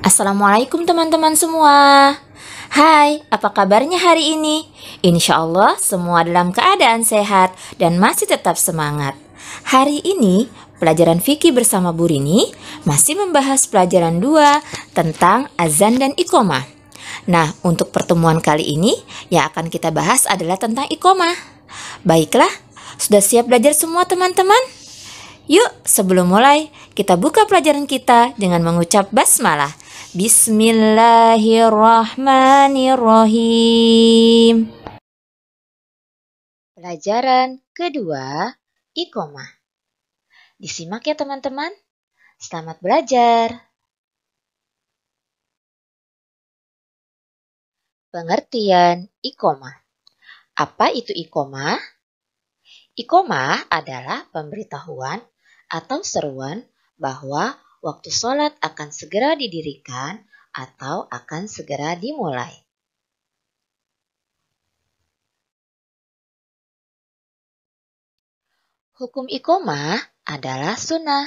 Assalamualaikum teman-teman semua Hai, apa kabarnya hari ini? Insya Allah semua dalam keadaan sehat dan masih tetap semangat Hari ini, pelajaran Vicky bersama Burini masih membahas pelajaran 2 tentang azan dan ikoma. Nah, untuk pertemuan kali ini yang akan kita bahas adalah tentang ikoma. Baiklah, sudah siap belajar semua teman-teman? Yuk, sebelum mulai, kita buka pelajaran kita dengan mengucap basmalah. Bismillahirrahmanirrahim. Pelajaran kedua, ikoma. Disimak ya teman-teman. Selamat belajar. Pengertian ikoma. Apa itu ikoma? Ikoma adalah pemberitahuan atau seruan bahwa waktu sholat akan segera didirikan atau akan segera dimulai. Hukum ikomah adalah sunnah.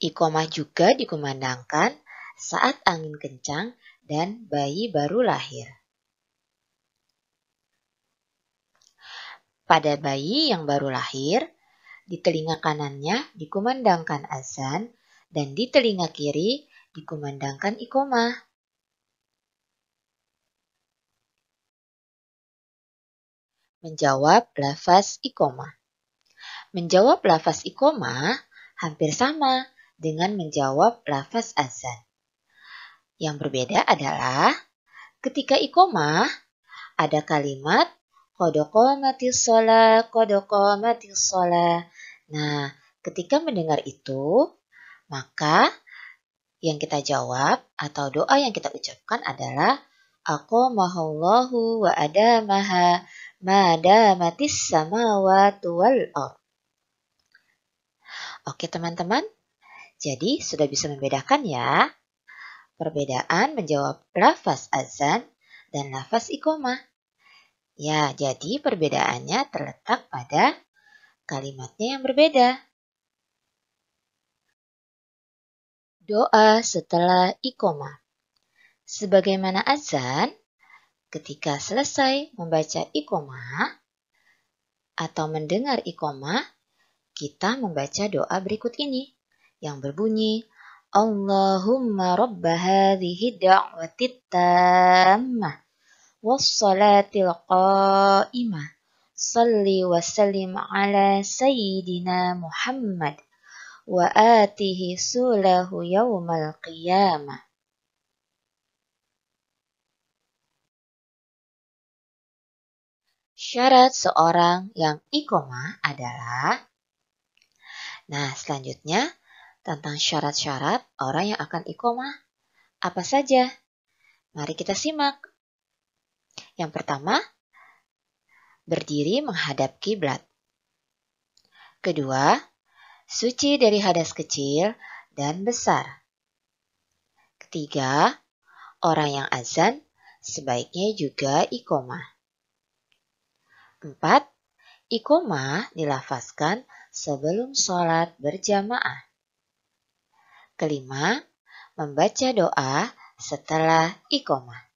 Ikomah juga dikumandangkan saat angin kencang dan bayi baru lahir. Pada bayi yang baru lahir, di telinga kanannya dikumandangkan azan dan di telinga kiri dikumandangkan Ikoma menjawab lafaz ikoma. Menjawab lafaz ikoma hampir sama dengan menjawab lafaz azan. Yang berbeda adalah ketika ikoma ada kalimat kodokomatis sholat, mati sholat Nah, ketika mendengar itu, maka yang kita jawab atau doa yang kita ucapkan adalah Aku mahallahu wa adamaha madamatis sama wal or". Oke teman-teman, jadi sudah bisa membedakan ya perbedaan menjawab lafaz azan dan lafaz ikomah. Ya, jadi perbedaannya terletak pada kalimatnya yang berbeda. Doa setelah ikoma. Sebagaimana azan, ketika selesai membaca ikoma atau mendengar ikoma, kita membaca doa berikut ini yang berbunyi Allahumma rabba hadhihi da'wati tammah was qa'imah salli wa sallim ala sayyidina Muhammad wa atihi sulahu yawmal qiyamah. Syarat seorang yang ikoma adalah Nah, selanjutnya tentang syarat-syarat orang yang akan ikoma. Apa saja? Mari kita simak. Yang pertama, berdiri menghadap kiblat. Kedua, suci dari hadas kecil dan besar. Ketiga, orang yang azan sebaiknya juga ikoma. Empat, ikoma dilafaskan sebelum sholat berjamaah. Kelima, membaca doa setelah ikomah.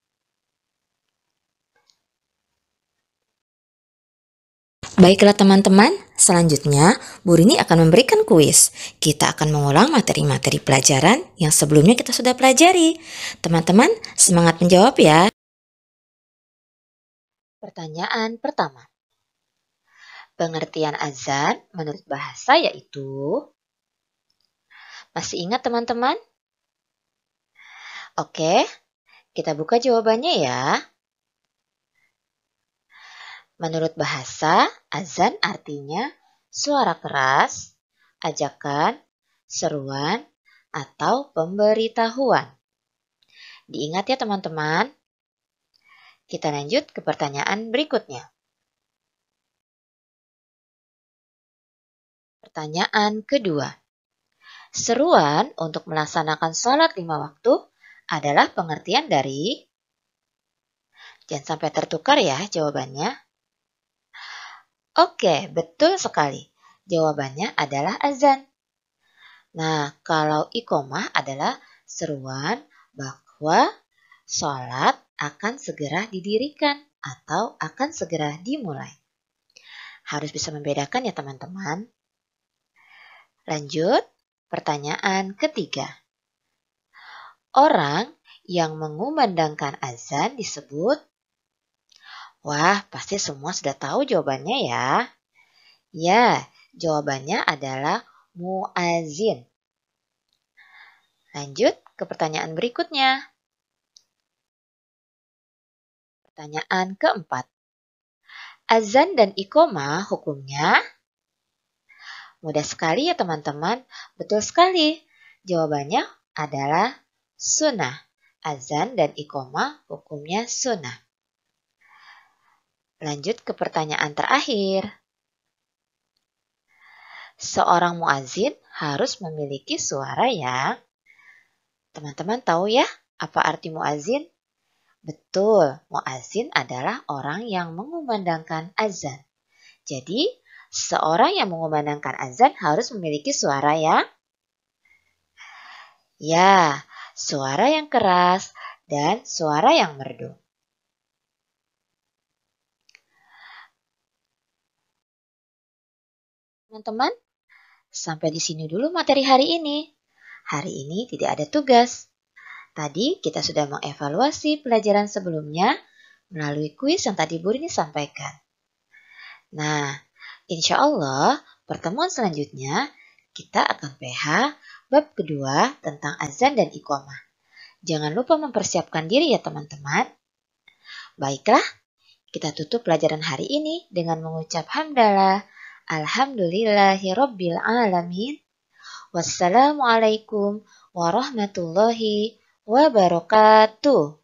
Baiklah teman-teman, selanjutnya Bu Rini akan memberikan kuis. Kita akan mengulang materi-materi pelajaran yang sebelumnya kita sudah pelajari. Teman-teman, semangat menjawab ya. Pertanyaan pertama. Pengertian azan menurut bahasa yaitu Masih ingat teman-teman? Oke, kita buka jawabannya ya. Menurut bahasa, azan artinya suara keras, ajakan, seruan, atau pemberitahuan. Diingat ya teman-teman. Kita lanjut ke pertanyaan berikutnya. Pertanyaan kedua. Seruan untuk melaksanakan sholat lima waktu adalah pengertian dari... Jangan sampai tertukar ya jawabannya. Oke, betul sekali. Jawabannya adalah azan. Nah, kalau ikomah adalah seruan bahwa sholat akan segera didirikan atau akan segera dimulai. Harus bisa membedakan ya teman-teman. Lanjut, pertanyaan ketiga. Orang yang mengumandangkan azan disebut Wah, pasti semua sudah tahu jawabannya ya. Ya, jawabannya adalah muazin. Lanjut ke pertanyaan berikutnya. Pertanyaan keempat. Azan dan ikoma hukumnya? Mudah sekali ya teman-teman. Betul sekali. Jawabannya adalah sunnah. Azan dan ikoma hukumnya sunnah. Lanjut ke pertanyaan terakhir. Seorang muazin harus memiliki suara yang teman-teman tahu ya apa arti muazin? Betul, muazin adalah orang yang mengumandangkan azan. Jadi, seorang yang mengumandangkan azan harus memiliki suara yang Ya, suara yang keras dan suara yang merdu. teman-teman. Sampai di sini dulu materi hari ini. Hari ini tidak ada tugas. Tadi kita sudah mengevaluasi pelajaran sebelumnya melalui kuis yang tadi Bu Rini sampaikan. Nah, insya Allah pertemuan selanjutnya kita akan PH bab kedua tentang azan dan iqomah Jangan lupa mempersiapkan diri ya teman-teman. Baiklah, kita tutup pelajaran hari ini dengan mengucap hamdalah. Alhamdulillahirabbil alamin. Wassalamualaikum warahmatullahi wabarakatuh.